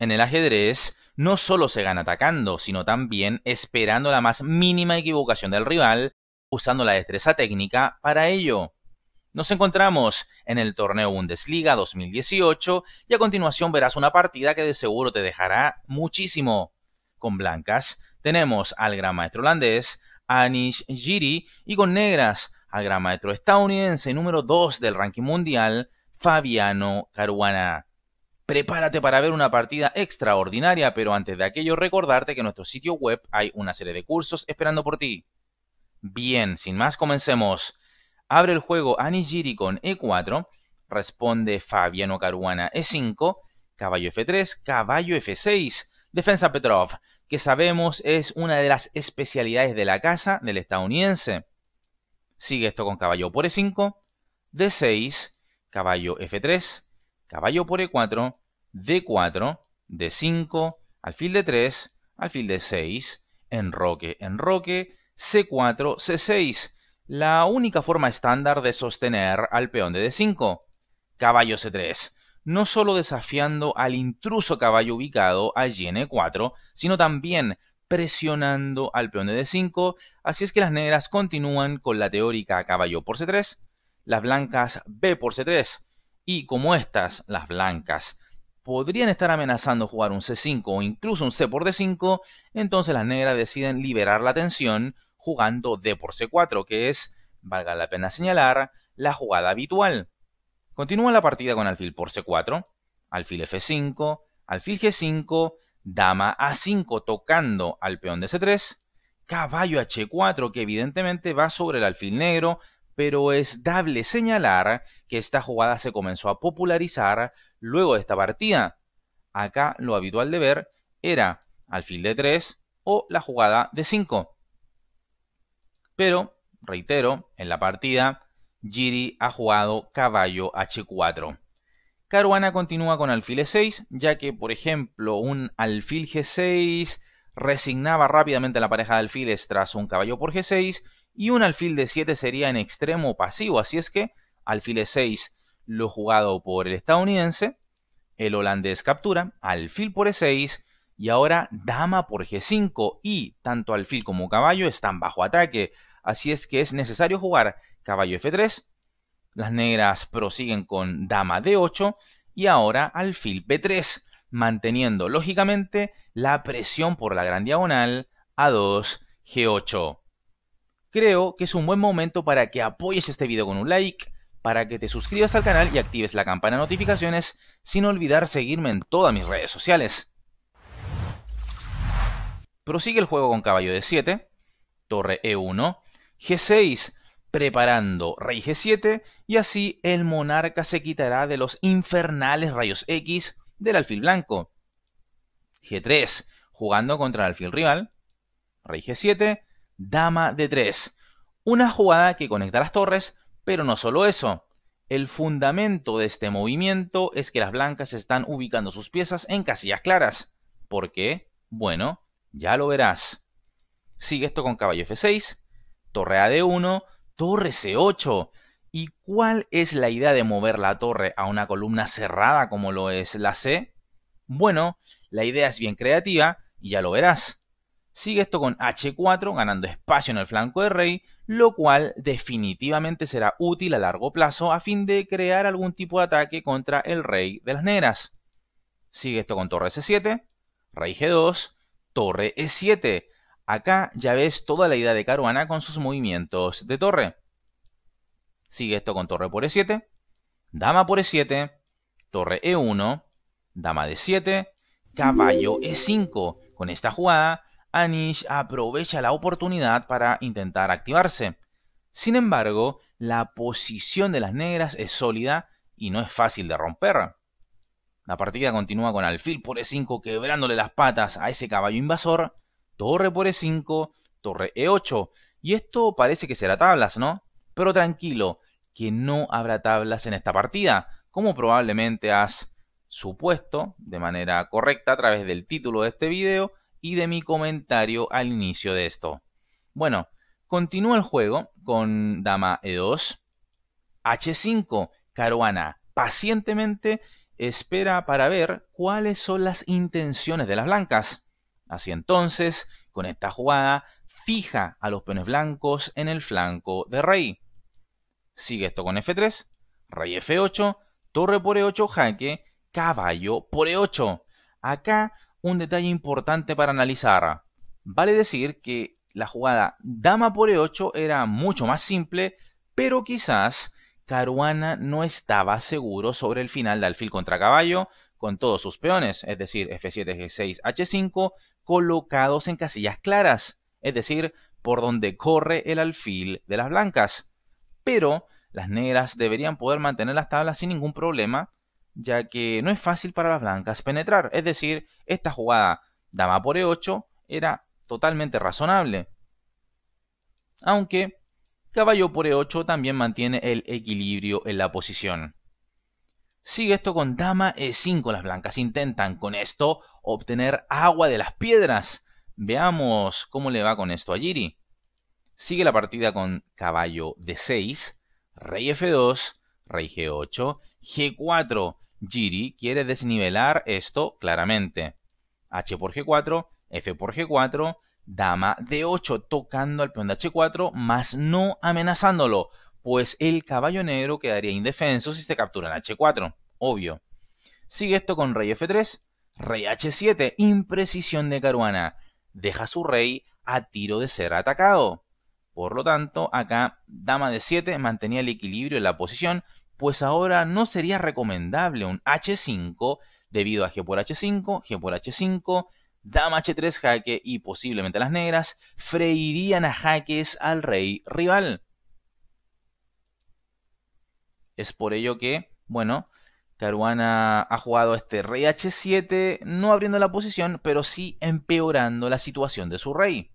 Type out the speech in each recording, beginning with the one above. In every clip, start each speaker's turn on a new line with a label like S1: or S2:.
S1: En el ajedrez no solo se gana atacando, sino también esperando la más mínima equivocación del rival, usando la destreza técnica para ello. Nos encontramos en el torneo Bundesliga 2018 y a continuación verás una partida que de seguro te dejará muchísimo. Con blancas tenemos al gran maestro holandés Anish Giri y con negras al gran maestro estadounidense número 2 del ranking mundial Fabiano Caruana. Prepárate para ver una partida extraordinaria, pero antes de aquello recordarte que en nuestro sitio web hay una serie de cursos esperando por ti. Bien, sin más comencemos. Abre el juego Anigiri con E4, responde Fabiano Caruana E5, caballo F3, caballo F6, defensa Petrov, que sabemos es una de las especialidades de la casa del estadounidense. Sigue esto con caballo por E5, D6, caballo F3, caballo por e4, d4, d5, alfil de 3, alfil de 6, enroque, enroque, c4, c6, la única forma estándar de sostener al peón de d5. Caballo c3, no solo desafiando al intruso caballo ubicado allí en e4, sino también presionando al peón de d5, así es que las negras continúan con la teórica caballo por c3, las blancas b por c3, y como estas, las blancas, podrían estar amenazando jugar un C5 o incluso un C por D5, entonces las negras deciden liberar la tensión jugando D por C4, que es, valga la pena señalar, la jugada habitual. Continúa la partida con alfil por C4, alfil F5, alfil G5, dama A5 tocando al peón de C3, caballo H4 que evidentemente va sobre el alfil negro, pero es dable señalar que esta jugada se comenzó a popularizar luego de esta partida. Acá lo habitual de ver era alfil de 3 o la jugada de 5. Pero, reitero, en la partida, Giri ha jugado caballo h4. Caruana continúa con alfil e6, ya que, por ejemplo, un alfil g6 resignaba rápidamente a la pareja de alfiles tras un caballo por g6 y un alfil de 7 sería en extremo pasivo, así es que alfil E6 lo jugado por el estadounidense, el holandés captura, alfil por E6 y ahora dama por G5 y tanto alfil como caballo están bajo ataque, así es que es necesario jugar caballo F3, las negras prosiguen con dama D8 y ahora alfil B3, manteniendo lógicamente la presión por la gran diagonal A2 G8 creo que es un buen momento para que apoyes este video con un like, para que te suscribas al canal y actives la campana de notificaciones, sin olvidar seguirme en todas mis redes sociales. Prosigue el juego con caballo de 7, torre E1, G6, preparando rey G7, y así el monarca se quitará de los infernales rayos X del alfil blanco. G3, jugando contra el alfil rival, rey G7, dama de 3. Una jugada que conecta las torres, pero no solo eso. El fundamento de este movimiento es que las blancas están ubicando sus piezas en casillas claras. ¿Por qué? Bueno, ya lo verás. Sigue esto con caballo F6, torre a 1 torre C8. ¿Y cuál es la idea de mover la torre a una columna cerrada como lo es la C? Bueno, la idea es bien creativa y ya lo verás. Sigue esto con H4 ganando espacio en el flanco de rey, lo cual definitivamente será útil a largo plazo a fin de crear algún tipo de ataque contra el rey de las negras. Sigue esto con torre C7, rey G2, torre E7. Acá ya ves toda la idea de Caruana con sus movimientos de torre. Sigue esto con torre por E7, dama por E7, torre E1, dama D7, caballo E5. Con esta jugada Anish aprovecha la oportunidad para intentar activarse. Sin embargo, la posición de las negras es sólida y no es fácil de romper. La partida continúa con alfil por e5 quebrándole las patas a ese caballo invasor, torre por e5, torre e8, y esto parece que será tablas, ¿no? Pero tranquilo, que no habrá tablas en esta partida, como probablemente has supuesto de manera correcta a través del título de este video y de mi comentario al inicio de esto. Bueno, continúa el juego con dama e2, h5, caruana pacientemente espera para ver cuáles son las intenciones de las blancas. Así entonces, con esta jugada, fija a los peones blancos en el flanco de rey. Sigue esto con f3, rey f8, torre por e8 jaque, caballo por e8. Acá un detalle importante para analizar. Vale decir que la jugada dama por e8 era mucho más simple, pero quizás Caruana no estaba seguro sobre el final de alfil contra caballo con todos sus peones, es decir, f7, g6, h5, colocados en casillas claras, es decir, por donde corre el alfil de las blancas. Pero las negras deberían poder mantener las tablas sin ningún problema ya que no es fácil para las blancas penetrar. Es decir, esta jugada dama por e8 era totalmente razonable. Aunque caballo por e8 también mantiene el equilibrio en la posición. Sigue esto con dama e5. Las blancas intentan con esto obtener agua de las piedras. Veamos cómo le va con esto a Giri. Sigue la partida con caballo d6, rey f2, rey g8, g4. Giri quiere desnivelar esto claramente. H por G4, F por G4, dama D8 tocando al peón de H4, más no amenazándolo, pues el caballo negro quedaría indefenso si se captura en H4, obvio. Sigue esto con rey F3, rey H7, imprecisión de Caruana. Deja a su rey a tiro de ser atacado. Por lo tanto, acá dama de 7 mantenía el equilibrio en la posición, pues ahora no sería recomendable un H5 debido a G por H5, G por H5, Dama H3 jaque y posiblemente las negras freirían a jaques al rey rival. Es por ello que, bueno, Caruana ha jugado este rey H7, no abriendo la posición, pero sí empeorando la situación de su rey.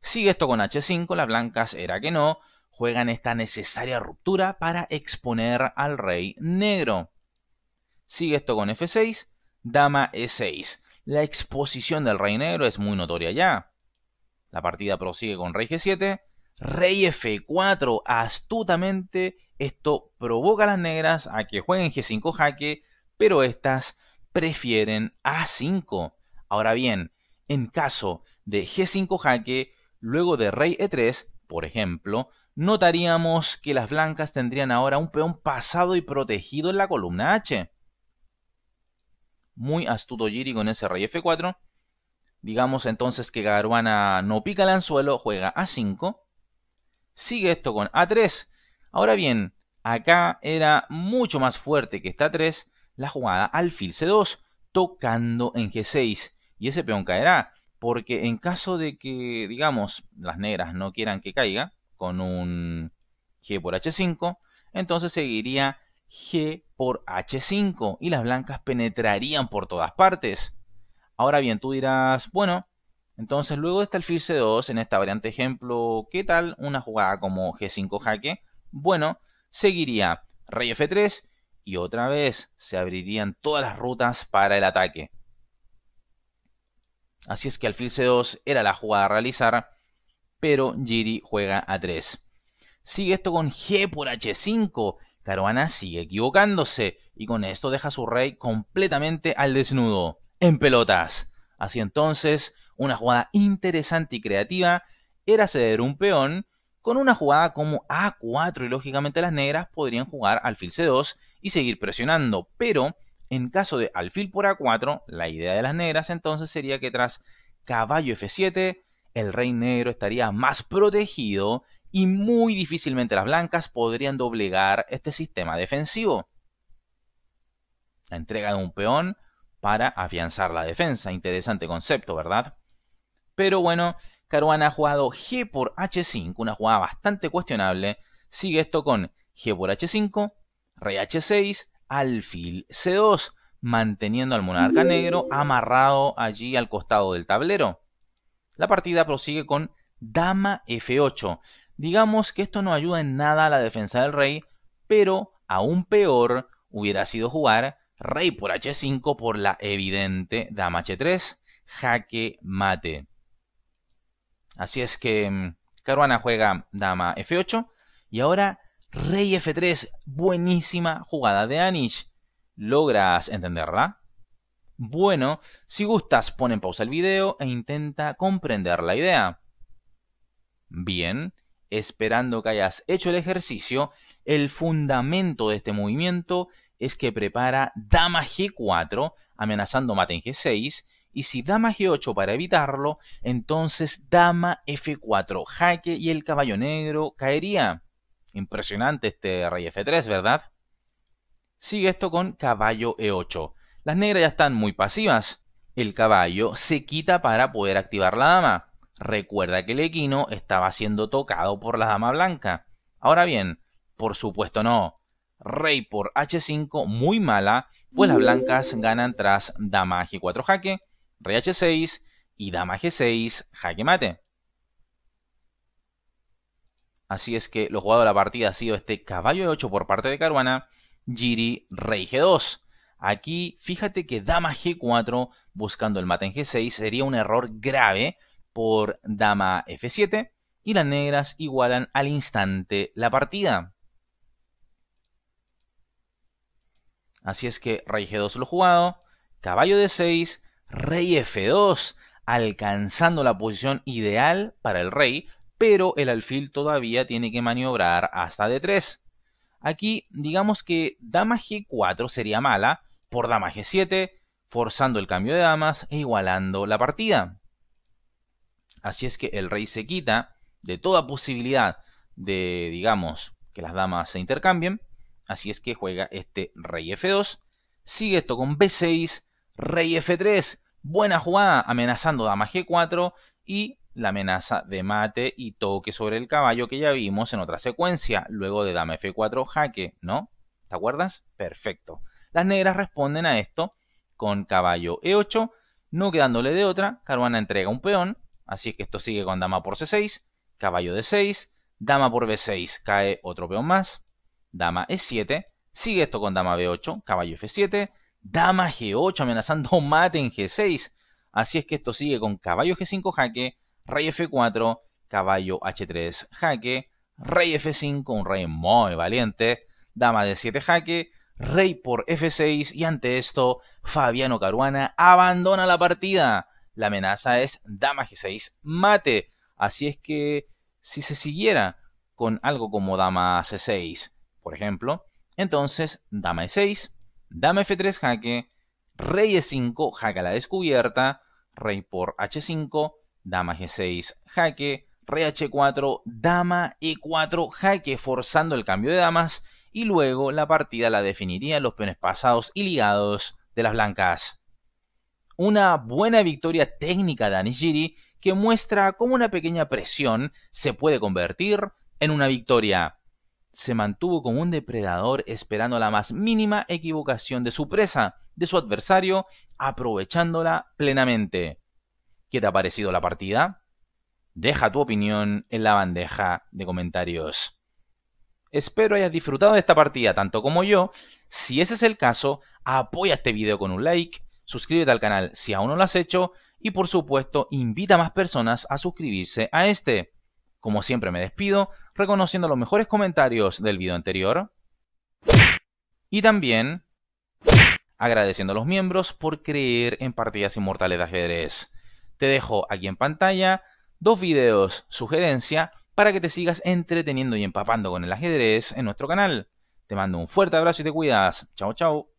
S1: Sigue esto con H5, las blancas era que no, juegan esta necesaria ruptura para exponer al rey negro. Sigue esto con F6, dama E6. La exposición del rey negro es muy notoria ya. La partida prosigue con rey G7, rey F4. Astutamente esto provoca a las negras a que jueguen G5 jaque, pero estas prefieren A5. Ahora bien, en caso de G5 jaque, luego de rey E3, por ejemplo, notaríamos que las blancas tendrían ahora un peón pasado y protegido en la columna H. Muy astuto Giri con ese rey F4. Digamos entonces que Garuana no pica el anzuelo, juega A5. Sigue esto con A3. Ahora bien, acá era mucho más fuerte que esta 3 la jugada alfil C2, tocando en G6. Y ese peón caerá, porque en caso de que, digamos, las negras no quieran que caiga, con un G por H5, entonces seguiría G por H5 y las blancas penetrarían por todas partes. Ahora bien, tú dirás, bueno, entonces luego de el alfil C2 en esta variante ejemplo, ¿qué tal una jugada como G5 jaque? Bueno, seguiría rey F3 y otra vez se abrirían todas las rutas para el ataque. Así es que alfil C2 era la jugada a realizar pero Giri juega a 3. Sigue esto con G por H5. Caruana sigue equivocándose y con esto deja a su rey completamente al desnudo, en pelotas. Así entonces, una jugada interesante y creativa era ceder un peón con una jugada como A4 y lógicamente las negras podrían jugar alfil C2 y seguir presionando, pero en caso de alfil por A4, la idea de las negras entonces sería que tras caballo F7 el rey negro estaría más protegido y muy difícilmente las blancas podrían doblegar este sistema defensivo. La entrega de un peón para afianzar la defensa. Interesante concepto, ¿verdad? Pero bueno, Caruana ha jugado G por H5, una jugada bastante cuestionable. Sigue esto con G por H5, Rey H6, Alfil C2, manteniendo al monarca negro amarrado allí al costado del tablero. La partida prosigue con dama f8. Digamos que esto no ayuda en nada a la defensa del rey, pero aún peor hubiera sido jugar rey por h5 por la evidente dama h3, jaque mate. Así es que mm, Caruana juega dama f8 y ahora rey f3, buenísima jugada de Anish. ¿Logras entenderla? bueno. Si gustas, pon en pausa el video e intenta comprender la idea. Bien, esperando que hayas hecho el ejercicio, el fundamento de este movimiento es que prepara dama g4 amenazando mate en g6 y si dama g8 para evitarlo, entonces dama f4 jaque y el caballo negro caería. Impresionante este rey f3, ¿verdad? Sigue esto con caballo e8. Las negras ya están muy pasivas. El caballo se quita para poder activar la dama. Recuerda que el equino estaba siendo tocado por la dama blanca. Ahora bien, por supuesto no. Rey por h5 muy mala, pues las blancas ganan tras dama g4 jaque, rey h6 y dama g6 jaque mate. Así es que lo jugado de la partida ha sido este caballo de 8 por parte de Caruana, Giri, rey g2. Aquí fíjate que dama g4 buscando el mate en g6 sería un error grave por dama f7 y las negras igualan al instante la partida. Así es que rey g2 lo jugado, caballo d6, rey f2, alcanzando la posición ideal para el rey, pero el alfil todavía tiene que maniobrar hasta d3. Aquí digamos que dama g4 sería mala, por dama g7, forzando el cambio de damas e igualando la partida. Así es que el rey se quita de toda posibilidad de, digamos, que las damas se intercambien. Así es que juega este rey f2. Sigue esto con b6, rey f3. Buena jugada, amenazando dama g4 y la amenaza de mate y toque sobre el caballo que ya vimos en otra secuencia, luego de dama f4 jaque, ¿no? ¿Te acuerdas? Perfecto. Las negras responden a esto con caballo E8, no quedándole de otra, Caruana entrega un peón, así es que esto sigue con dama por C6, caballo D6, dama por B6 cae otro peón más, dama E7, sigue esto con dama B8, caballo F7, dama G8 amenazando mate en G6, así es que esto sigue con caballo G5 jaque, rey F4, caballo H3 jaque, rey F5, un rey muy valiente, dama D7 jaque, Rey por F6 y ante esto Fabiano Caruana abandona la partida. La amenaza es Dama G6 mate. Así es que si se siguiera con algo como Dama C6, por ejemplo, entonces Dama E6, Dama F3 jaque, Rey E5 jaque a la descubierta, Rey por H5, Dama G6 jaque, Rey H4, Dama E4 jaque forzando el cambio de damas y luego la partida la definirían los peones pasados y ligados de las blancas. Una buena victoria técnica de Anishiri que muestra cómo una pequeña presión se puede convertir en una victoria. Se mantuvo como un depredador esperando la más mínima equivocación de su presa, de su adversario, aprovechándola plenamente. ¿Qué te ha parecido la partida? Deja tu opinión en la bandeja de comentarios. Espero hayas disfrutado de esta partida tanto como yo. Si ese es el caso, apoya este video con un like, suscríbete al canal si aún no lo has hecho y por supuesto invita a más personas a suscribirse a este. Como siempre me despido reconociendo los mejores comentarios del video anterior y también agradeciendo a los miembros por creer en partidas inmortales de ajedrez. Te dejo aquí en pantalla dos videos sugerencia para que te sigas entreteniendo y empapando con el ajedrez en nuestro canal. Te mando un fuerte abrazo y te cuidas. Chao, chao.